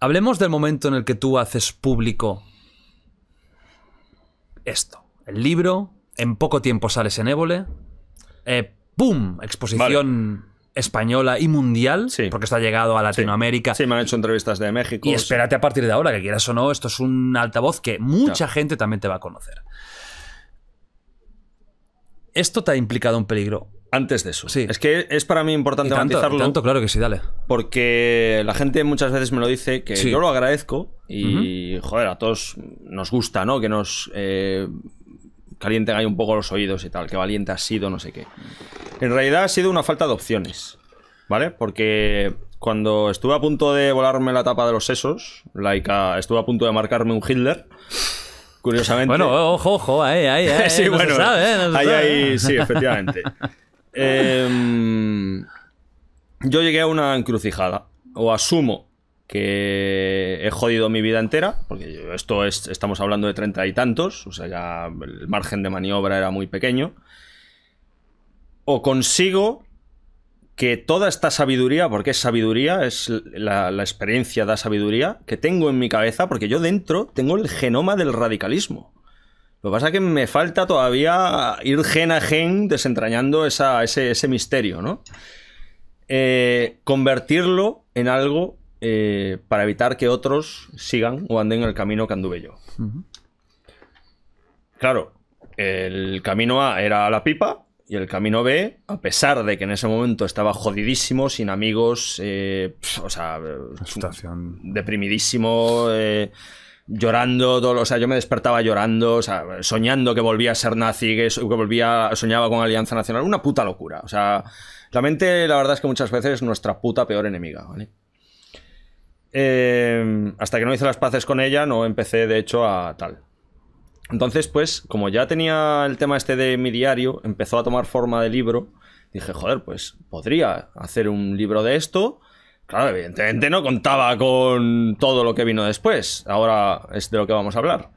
Hablemos del momento en el que tú haces público esto. El libro, en poco tiempo sales en Évole. Eh, ¡Pum! Exposición española y mundial, porque está llegado a Latinoamérica. Sí. me han hecho entrevistas de México. Y espérate a partir de ahora, que quieras o no, esto es un altavoz que mucha gente también te va a conocer esto te ha implicado un peligro. Antes de eso. Sí. Es que es para mí importante y tanto, tanto, claro que sí, dale. Porque la gente muchas veces me lo dice, que yo lo agradezco y, joder, a todos nos gusta, ¿no? Que nos eh, calienten ahí un poco los oídos y tal, que valiente ha sido, no sé qué. En realidad ha sido una falta de opciones, ¿vale? Porque cuando estuve a punto de volarme la tapa de los sesos, laica estuve a punto de marcarme un Hitler curiosamente. Bueno, ojo, ojo, ahí, ahí, ahí sí, bueno, eh, ahí, ahí, sí, efectivamente. Em, yo llegué a una encrucijada, o asumo que he jodido mi vida entera, porque esto es, estamos hablando de treinta y tantos, o sea, ya el margen de maniobra era muy pequeño, o consigo que toda esta sabiduría, porque es sabiduría, es la, experiencia da sabiduría, que tengo en mi cabeza, porque yo dentro tengo el genoma del radicalismo. Lo que pasa es que me falta todavía ir gen a gen desentrañando ese, misterio, ¿no? Eh, convertirlo en algo eh, para evitar que otros sigan o anden el camino que anduve yo. Claro, el camino A era la pipa, y el camino B, a pesar de que en ese momento estaba jodidísimo, sin amigos, eh, o sea, deprimidísimo, eh, llorando, o sea, yo me despertaba llorando, o sea, soñando que volvía a ser nazi, que, volvía, soñaba con Alianza Nacional, una puta locura, o sea, la mente, la verdad es que muchas veces es nuestra puta peor enemiga, ¿vale? Eh, hasta que no hice las paces con ella, no empecé, de hecho, a tal. Entonces, pues, como ya tenía el tema este de mi diario, empezó a tomar forma de libro, dije, joder, pues podría hacer un libro de esto. Claro, evidentemente no contaba con todo lo que vino después. Ahora es de lo que vamos a hablar.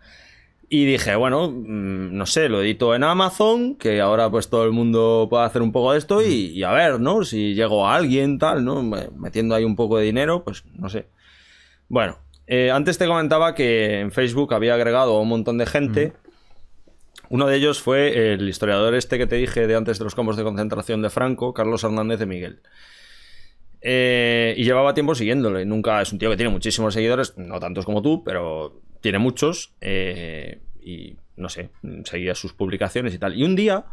Y dije, bueno, mm, no sé, lo edito en Amazon, que ahora pues todo el mundo puede hacer un poco de esto y, a ver, ¿no? Si llego a alguien, tal, ¿no? Metiendo ahí un poco de dinero, pues no sé. Bueno, eh, antes te comentaba que en Facebook había agregado un montón de gente. Uno de ellos fue el historiador este que te dije de antes de los campos de concentración de Franco, Carlos Hernández de Miguel. Eh, y llevaba tiempo siguiéndole. Nunca es un tío que tiene muchísimos seguidores, no tantos como tú, pero tiene muchos. Eh, y no sé, seguía sus publicaciones y tal. Y un día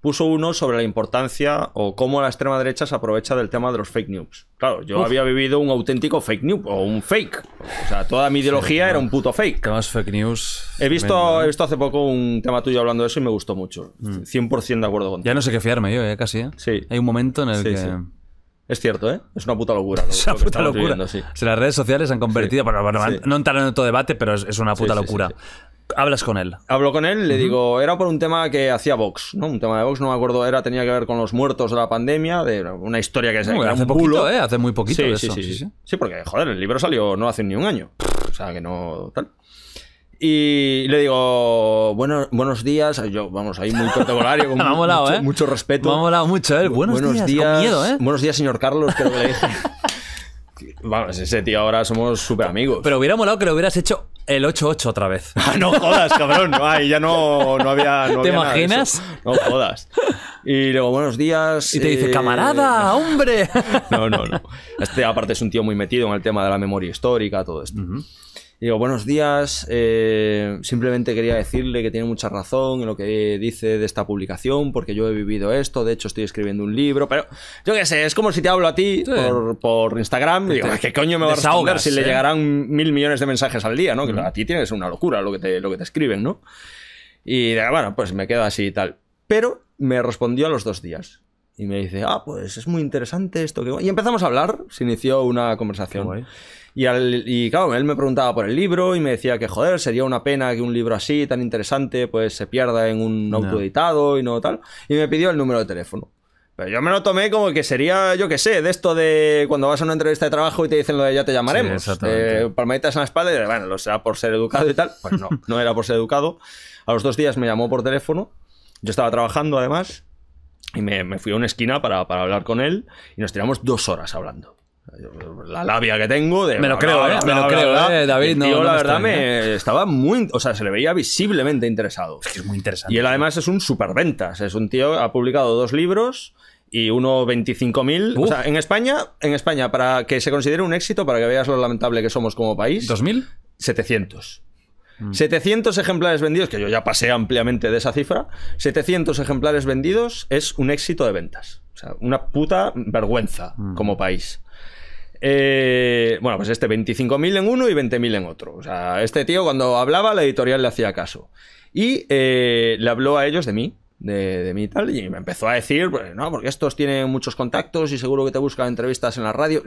puso uno sobre la importancia o cómo la extrema derecha se aprovecha del tema de los fake news. Claro, yo había vivido un auténtico fake news o un fake. O sea, toda mi ideología era un puto fake. más fake news. He visto, hace poco un tema tuyo hablando de eso y me gustó mucho. 100% mm. de acuerdo contigo. Ya no sé qué fiarme yo, ¿eh? casi. ¿eh? Sí. Hay un momento en el que. Es cierto, ¿eh? Es una puta locura. es una puta locura. si las redes sociales han convertido, para no entrar en otro debate, pero es, una puta locura. Hablas con él. Hablo con él, le digo, era por un tema que hacía Vox, ¿no? Un tema de Vox, no me acuerdo, era, tenía que ver con los muertos de la pandemia, de una historia que se hace ¿eh? Hace muy poquito eso. Sí sí, sí, porque, joder, el libro salió no hace ni un año. O sea, que no. tal. Y le digo, bueno, buenos días. Yo, vamos, ahí muy protocolario, con mucho, eh. mucho, respeto. Me ha molado mucho, él, ¿eh? Buenos, días, ¿eh? Buenos días, señor Carlos, creo que le dije. Vamos, ese tío ahora somos súper amigos. Pero hubiera molado que lo hubieras hecho el 8-8 otra vez. Ah, no jodas, cabrón. Ay, ya no, no había. No ¿Te imaginas? No jodas. Y luego, buenos días. Y te dice, eh, camarada, hombre. No, no, no. Este, aparte, es un tío muy metido en el tema de la memoria histórica, todo esto. Digo, buenos días, eh, simplemente quería decirle que tiene mucha razón en lo que dice de esta publicación, porque yo he vivido esto, de hecho estoy escribiendo un libro, pero yo qué sé, es como si te hablo a ti por, Instagram, digo, ¿qué coño me vas a responder si le ¿eh?". llegarán mil millones de mensajes al día, ¿no? Que a ti tienes una locura lo que te, lo que te escriben, ¿no? Y ah, bueno, pues me quedo así y tal. Pero me respondió a los dos días. Y me dice, ah, pues es muy interesante esto. Que... Y empezamos a hablar, se inició una conversación. Y, al, y, claro, él me preguntaba por el libro y me decía que, joder, sería una pena que un libro así, tan interesante, pues se pierda en un autoeditado y no tal. Y me pidió el número de teléfono. Pero yo me lo tomé como que sería, yo qué sé, de esto de cuando vas a una entrevista de trabajo y te dicen lo de ya te llamaremos. Sí, eh, palmaditas en la espalda y bueno, lo será por ser educado y tal. Pues no, no era por ser educado. A los dos días me llamó por teléfono. Yo estaba trabajando además y me, fui a una esquina para, hablar con él y nos tiramos dos horas hablando. La labia que tengo Me lo creo, eh, me lo creo, eh, David. yo, la verdad, me estaba muy... O sea, se le veía visiblemente interesado. Es muy interesante. Y él además es un superventas. Es un tío, ha publicado dos libros y uno 25.000. O sea, en España, en España, para que se considere un éxito, para que veas lo lamentable que somos como país... ¿2.000? 700. 700 mm. ejemplares vendidos, que yo ya pasé ampliamente de esa cifra, 700 ejemplares vendidos es un éxito de ventas. O sea, una puta vergüenza mm. como país. Eh, bueno, pues este 25.000 en uno y 20.000 en otro. O sea, este tío cuando hablaba la editorial le hacía caso. Y eh, le habló a ellos de mí, de, mí y tal, y me empezó a decir, pues, no, porque estos tienen muchos contactos y seguro que te buscan entrevistas en la radio.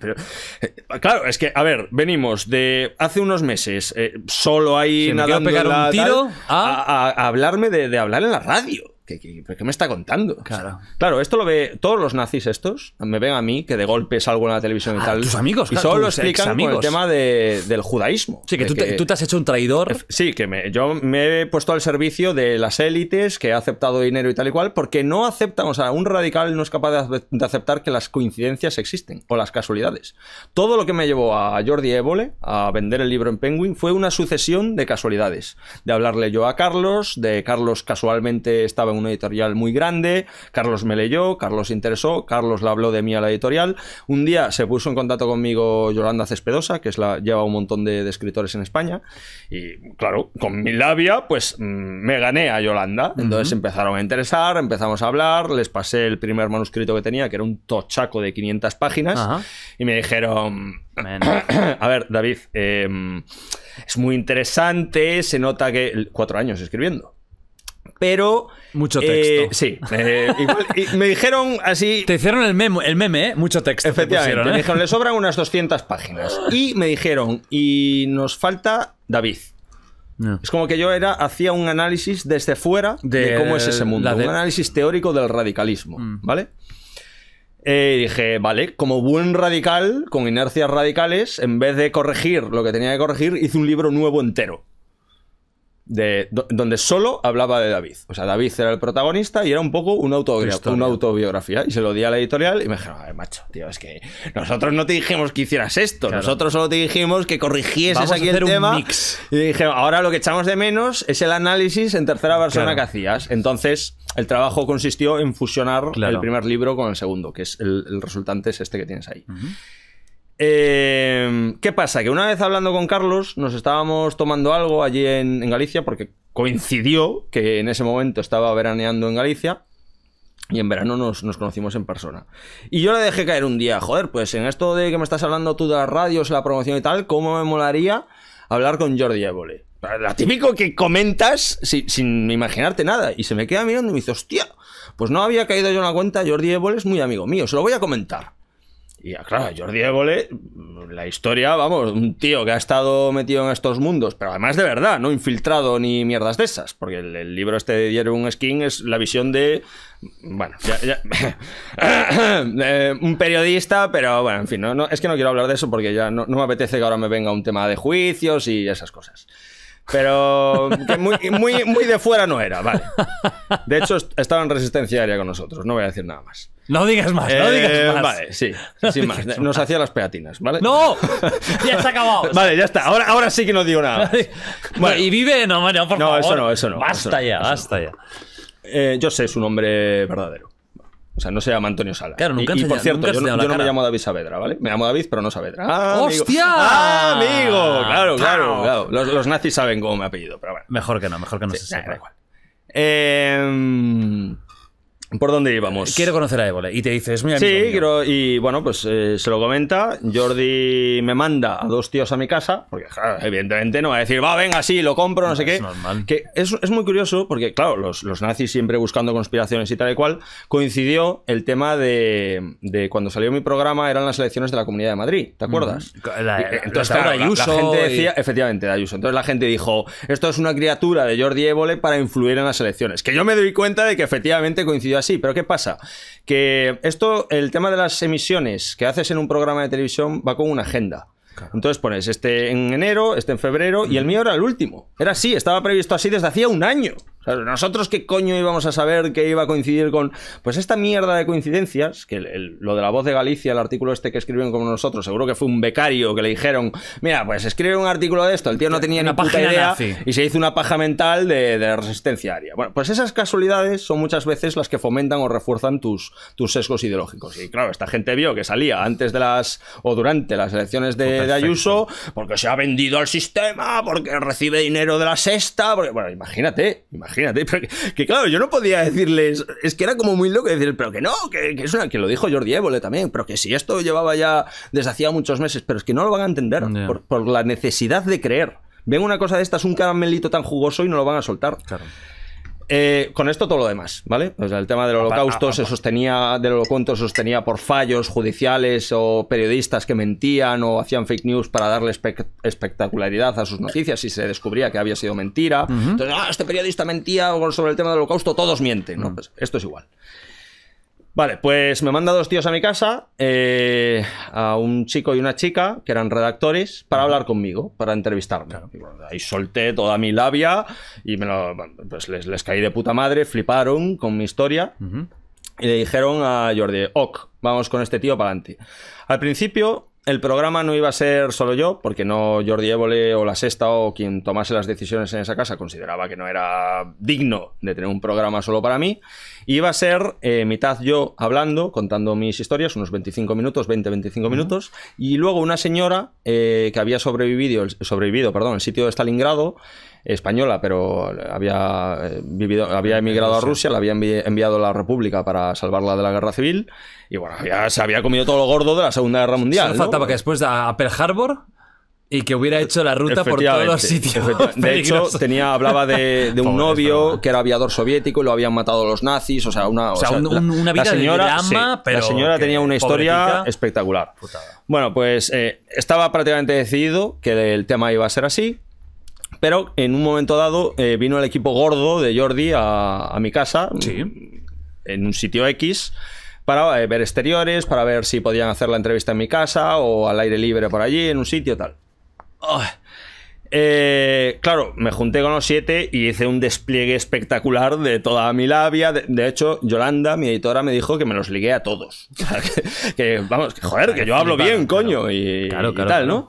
pero. Eh, claro, es que, a ver, venimos de hace unos meses, eh, solo hay nada pegar a... hablarme de, de hablar en la radio. ¿qué, qué, me está contando? Claro. claro, esto lo ve todos los nazis estos, me ven a mí que de golpe salgo en la televisión y ah, tal. los amigos, Y solo lo explican con el tema de, del judaísmo. Sí, que, tú, te, has hecho un traidor. Sí, que me, yo me he puesto al servicio de las élites, que he aceptado dinero y tal y cual, porque no aceptan, o sea, un radical no es capaz de, aceptar que las coincidencias existen o las casualidades. Todo lo que me llevó a Jordi Évole a vender el libro en Penguin fue una sucesión de casualidades. De hablarle yo a Carlos, de Carlos casualmente estaba en una editorial muy grande, Carlos me leyó, Carlos interesó, Carlos le habló de mí a la editorial. Un día se puso en contacto conmigo Yolanda Cespedosa, que es la, lleva un montón de, escritores en España, y claro, con mi labia, pues mm, me gané a Yolanda. Entonces empezaron a interesar, empezamos a hablar, les pasé el primer manuscrito que tenía, que era un tochaco de 500 páginas, y me dijeron, a ver, David, em, es muy interesante, se nota que... Cuatro años escribiendo pero... Mucho eh, texto. sí. Eh, y me dijeron así... Te hicieron el, meme, ¿eh? Mucho texto. Efectivamente. ¿eh? me dijeron, le sobran unas 200 páginas. Y me dijeron, y nos falta David. Es como que yo era, hacía un análisis desde fuera de, cómo es ese mundo. Un análisis teórico del radicalismo, mm. ¿vale? Y dije, vale, como buen radical, con inercias radicales, en vez de corregir lo que tenía que corregir, hice un libro nuevo entero de, donde solo hablaba de David. O sea, David era el protagonista y era un poco una, autobiografía. Y se lo di a la editorial y me dijeron, a ver, macho, tío, es que nosotros no te dijimos que hicieras esto. Nosotros solo te dijimos que corrigieses aquí el tema. Y dijeron, ahora lo que echamos de menos es el análisis en tercera persona que hacías. Entonces, el trabajo consistió en fusionar el primer libro con el segundo, que es el, resultante es este que tienes ahí. Em, ¿Qué pasa? Que una vez hablando con Carlos, nos estábamos tomando algo allí en, Galicia, porque coincidió que en ese momento estaba veraneando en Galicia. Y en verano nos, conocimos en persona. Y yo le dejé caer un día, joder, pues en esto de que me estás hablando tú de las radios, la promoción y tal, ¿cómo me molaría hablar con Jordi Évole? La típico que comentas sin, imaginarte nada. Y se me queda mirando y me dice, hostia, pues no había caído yo en la cuenta, Jordi Évole es muy amigo mío, se lo voy a comentar. Y claro, Jordi Évole, la historia, vamos, un tío que ha estado metido en estos mundos, pero además de verdad, no infiltrado ni mierdas de esas, porque el, libro este de Diario Skin es la visión de. Bueno, ya, eh, un periodista, pero bueno, en fin, no, es que no quiero hablar de eso porque ya no me apetece que ahora me venga un tema de juicios y esas cosas. Pero que muy, muy, muy de fuera no era, vale. De hecho, estaba en resistencia aérea con nosotros, no voy a decir nada más. No digas más, no eh, digas más. Vale, sí, sin más. Nos hacía las peatinas, ¿vale? ¡No! Ya se ha acabado. Vale, ya está. Ahora, ahora sí que no digo nada. y vive, no, Mario, por favor. No, eso no, eso no. Basta ya, basta ya. Eh, yo sé su nombre verdadero. O sea, no se llama Antonio Sala. Claro, nunca Y, por cierto, yo, no me llamo David Saavedra, ¿vale? Me llamo David, pero no Saavedra. Ah, ¡Hostia! ¡Ah, amigo! Claro, claro, claro. Los, nazis saben cómo me apellido, pero bueno. Mejor que no, mejor que no se sepa. igual. Eh, ¿Por dónde íbamos? Quiero conocer a Évole. Y te dices, Es muy amigo Sí, Y bueno, pues eh, se lo comenta. Jordi me manda a dos tíos a mi casa. Porque, claro, evidentemente no va a decir, va, venga, sí, lo compro, no, sé qué. Normal. Que es, es, muy curioso porque, claro, los, los, nazis siempre buscando conspiraciones y tal y cual. Coincidió el tema de, de, cuando salió mi programa, eran las elecciones de la Comunidad de Madrid. ¿Te acuerdas? Entonces, la, la, gente decía, efectivamente, Entonces la gente dijo, esto es una criatura de Jordi Évole para influir en las elecciones. Que yo me doy cuenta de que efectivamente coincidió así. Pero ¿qué pasa? Que esto, el tema de las emisiones que haces en un programa de televisión va con una agenda. Entonces pones este en enero, este en febrero y el mío era el último. Era así, estaba previsto así desde hacía un año. Nosotros qué coño íbamos a saber que iba a coincidir con... Pues esta mierda de coincidencias, que lo de la voz de Galicia, el artículo este que escriben como nosotros, seguro que fue un becario que le dijeron, mira, pues escribe un artículo de esto, el tío no tenía una ni puta idea y se hizo una paja mental de, resistencia aria. Bueno, pues esas casualidades son muchas veces las que fomentan o refuerzan tus, tus sesgos ideológicos. Y claro, esta gente vio que salía antes de las o durante las elecciones de, Ayuso porque se ha vendido al sistema, porque recibe dinero de la sexta, bueno, imagínate, imagínate que, claro, yo no podía decirles, es que era como muy loco decir, pero que no, que, que es que lo dijo Jordi Évole también, pero que si esto llevaba ya desde hacía muchos meses, pero es que no lo van a entender por, la necesidad de creer. Ven una cosa de estas, un caramelito tan jugoso y no lo van a soltar. Claro. Eh, con esto todo lo demás, ¿vale? O sea, el tema del ah, holocausto ah, se ah, sostenía, del holocausto se sostenía por fallos judiciales o periodistas que mentían o hacían fake news para darle espectacularidad a sus noticias y se descubría que había sido mentira. Entonces, ah, este periodista mentía sobre el tema del holocausto, todos mienten, ¿no? Pues esto es igual. Vale, pues me manda dos tíos a mi casa, eh, a un chico y una chica, que eran redactores, para hablar conmigo, para entrevistarme. Y ahí solté toda mi labia y me lo, pues les, caí de puta madre, fliparon con mi historia. Y le dijeron a Jordi, ok, vamos con este tío para adelante. Al principio el programa no iba a ser solo yo, porque no Jordi Évole o la Sexta o quien tomase las decisiones en esa casa consideraba que no era digno de tener un programa solo para mí. Iba a ser eh, mitad yo hablando, contando mis historias, unos 25 minutos, 20-25 minutos, y luego una señora eh, que había sobrevivido, sobrevivido perdón, el sitio de Stalingrado, española, pero había eh, vivido, había emigrado a Rusia, la había enviado a la República para salvarla de la guerra civil, y bueno, se había comido todo lo gordo de la Segunda Guerra Mundial. faltaba que después de Pearl Harbor y que hubiera hecho la ruta por todos los sitios. De hecho, tenía, hablaba de, un novio que era aviador soviético y lo habían matado los nazis. O sea, una, una vida señora, pero La señora tenía una historia espectacular. Bueno, pues eh, estaba prácticamente decidido que el tema iba a ser así. Pero en un momento dado eh, vino el equipo gordo de Jordi a, mi casa, en un sitio X, para eh, ver exteriores, para ver si podían hacer la entrevista en mi casa o al aire libre por allí, en un sitio tal. Ah, eh, claro, me junté con los siete y hice un despliegue espectacular de toda mi labia. De, hecho, Yolanda, mi editora, me dijo que me los ligué a todos. que, vamos, que joder, que yo hablo bien, coño, y, claro, tal, ¿no?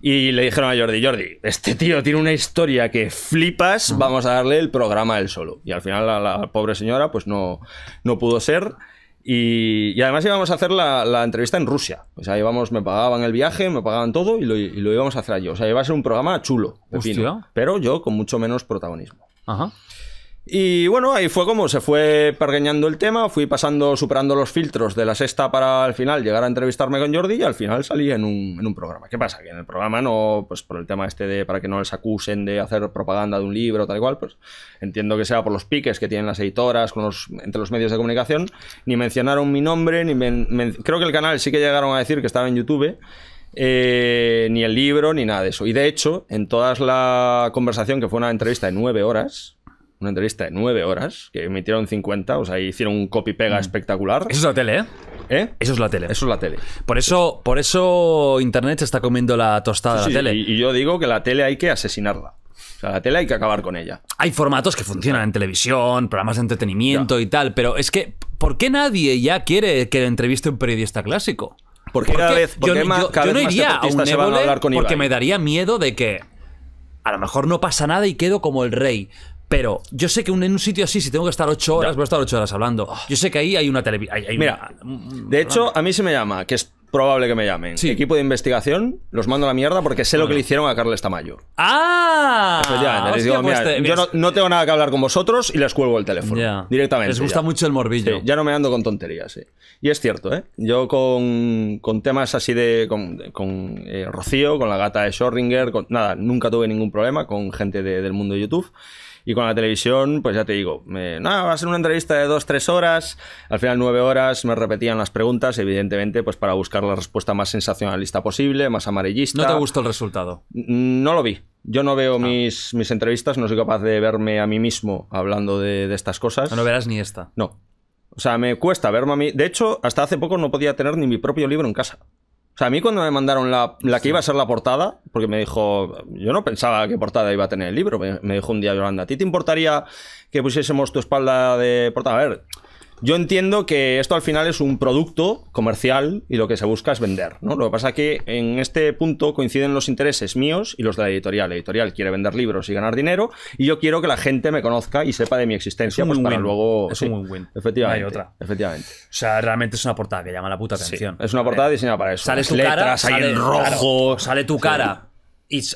Y le dijeron a Jordi, Jordi, este tío tiene una historia que flipas, vamos a darle el programa él solo. Y al final la, pobre señora pues no, no pudo ser. Y, además íbamos a hacer la, entrevista en Rusia. O sea, íbamos, me pagaban el viaje, me pagaban todo y lo, íbamos a hacer allí. O sea, iba a ser un programa chulo, pero yo con mucho menos protagonismo. Ajá. Y bueno, ahí fue como se fue pergueñando el tema, fui pasando, superando los filtros de la sexta para al final llegar a entrevistarme con Jordi y al final salí en un, programa. ¿Qué pasa? Que en el programa no, pues por el tema este de para que no les acusen de hacer propaganda de un libro, tal y cual, pues entiendo que sea por los piques que tienen las editoras con los, entre los medios de comunicación, ni mencionaron mi nombre, ni creo que el canal sí que llegaron a decir que estaba en YouTube. Eh, ni el libro, ni nada de eso. Y de hecho, en toda la conversación, que fue una entrevista de nueve horas, una entrevista de nueve horas, que emitieron 50, o sea, hicieron un copy-pega mm. espectacular. Eso es la tele, ¿eh? Eso es la tele. Eso es la tele. Por eso, por eso Internet se está comiendo la tostada de la tele. Y, yo digo que la tele hay que asesinarla. O sea, la tele hay que acabar con ella. Hay formatos que funcionan en televisión, programas de entretenimiento y tal, pero es que, ¿por qué nadie ya quiere que le entreviste un periodista clásico? Porque, cada vez, yo, no iría a Porque me daría miedo de que a lo mejor no pasa nada y quedo como el rey. Pero yo sé que en un sitio así, si tengo que estar ocho horas, voy a estar ocho horas hablando. Ah. Yo sé que ahí hay una televisión. Mira, de hecho, a mí se me llama, que es probable que me llamen. Equipo de investigación, los mando a la mierda porque sé lo que le hicieron a Carles Tamayo. ¡Ah! Pues yo no, tengo nada que hablar con vosotros y les cuelgo el teléfono. Directamente. Les gusta mucho el morbillo. ya no me ando con tonterías, sí. Y es cierto, ¿eh? Yo con, con temas así de. con, con eh, Rocío, con la gata de Schorringer, con, nada, nunca tuve ningún problema con gente del mundo de YouTube. Y con la televisión, pues ya te digo, me, va a ser una entrevista de dos, tres horas, al final nueve horas me repetían las preguntas, evidentemente, pues para buscar la respuesta más sensacionalista posible, más amarillista. ¿No te gustó el resultado? Mm, no lo vi. Yo no veo ah. mis, mis entrevistas, no soy capaz de verme a mí mismo hablando de, estas cosas. Ah, no verás ni esta. No. O sea, me cuesta verme a mí. De hecho, hasta hace poco no podía tener ni mi propio libro en casa. O sea, a mí cuando me mandaron la, que iba a ser la portada, porque me dijo, yo no pensaba que portada iba a tener el libro, me, me dijo un día Yolanda, ¿a ti te importaría que pusiésemos tu espalda de portada? A ver, yo entiendo que esto al final es un producto comercial y lo que se busca es vender, ¿no? Lo que pasa es que en este punto coinciden los intereses míos y los de la editorial. La editorial quiere vender libros y ganar dinero y yo quiero que la gente me conozca y sepa de mi existencia es un pues win. luego... Es un win. Efectivamente. hay otra. Efectivamente. O sea, realmente es una portada que llama la puta atención. es una portada eh, diseñada para eso. Sale tu cara, sale, rojo... sale tu cara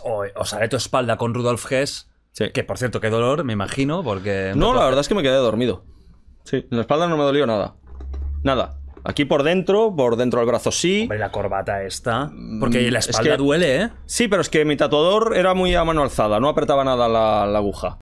o, sale tu espalda con Rudolf Hess... Que por cierto, qué dolor, me imagino, porque. No, la verdad es que me quedé dormido. Sí, en la espalda no me dolió nada. Nada. Aquí por dentro, por dentro del brazo sí. Hombre, la corbata esta. Mm, Porque la espalda duele, ¿eh? Sí, pero es que mi tatuador era muy a mano alzada, no apretaba nada la aguja.